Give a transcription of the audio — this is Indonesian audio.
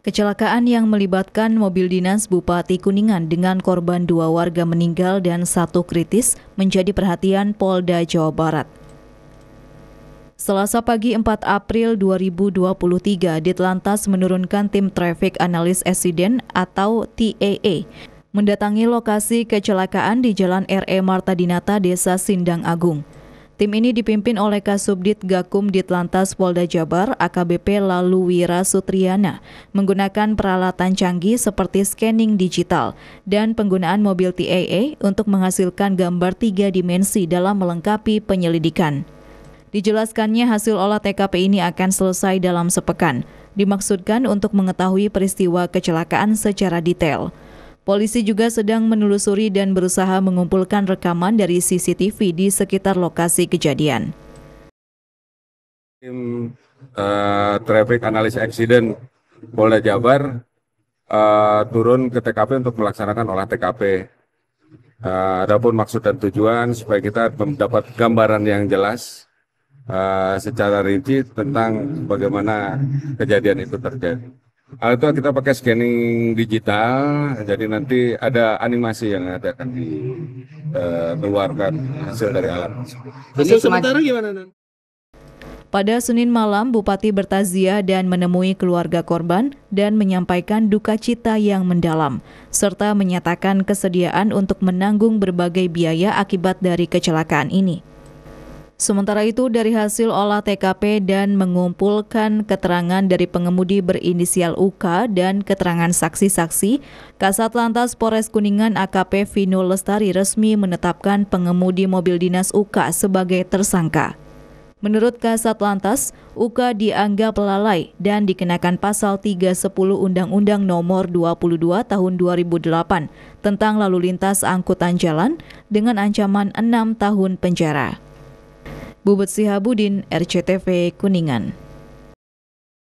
Kecelakaan yang melibatkan mobil dinas Bupati Kuningan dengan korban dua warga meninggal dan satu kritis menjadi perhatian Polda Jawa Barat. Selasa pagi 4 April 2023, Ditlantas menurunkan tim Traffic Analyst Accident atau TAA mendatangi lokasi kecelakaan di Jalan RE Marta Dinata, Desa Sindang Agung. Tim ini dipimpin oleh Kasubdit Gakum Ditlantas Polda Jabar AKBP Lalu Wira Sutriana menggunakan peralatan canggih seperti scanning digital dan penggunaan mobil TAA untuk menghasilkan gambar tiga dimensi dalam melengkapi penyelidikan. Dijelaskannya hasil olah TKP ini akan selesai dalam sepekan, dimaksudkan untuk mengetahui peristiwa kecelakaan secara detail. Polisi juga sedang menelusuri dan berusaha mengumpulkan rekaman dari CCTV di sekitar lokasi kejadian. Tim uh, Traffic Analysis Accident Polda Jabar uh, turun ke TKP untuk melaksanakan olah TKP. Uh, eh, adapun maksud dan tujuan supaya kita mendapat gambaran yang jelas uh, secara rinci tentang bagaimana kejadian itu terjadi. Atau ah, kita pakai scanning digital, jadi nanti ada animasi yang ada akan dikeluarkan eh, uh, hasil dari alat. Hasil sementara gimana, Nan? Pada Senin malam, Bupati bertaziah dan menemui keluarga korban dan menyampaikan duka cita yang mendalam, serta menyatakan kesediaan untuk menanggung berbagai biaya akibat dari kecelakaan ini. Sementara itu, dari hasil olah TKP dan mengumpulkan keterangan dari pengemudi berinisial UK dan keterangan saksi-saksi, Kasat Lantas Polres Kuningan AKP Vino Lestari resmi menetapkan pengemudi mobil dinas UK sebagai tersangka. Menurut Kasat Lantas, UK dianggap lalai dan dikenakan pasal 310 Undang-Undang Nomor 22 Tahun 2008 tentang lalu lintas angkutan jalan dengan ancaman 6 tahun penjara. Bubut Sihabudin, RCTV Kuningan.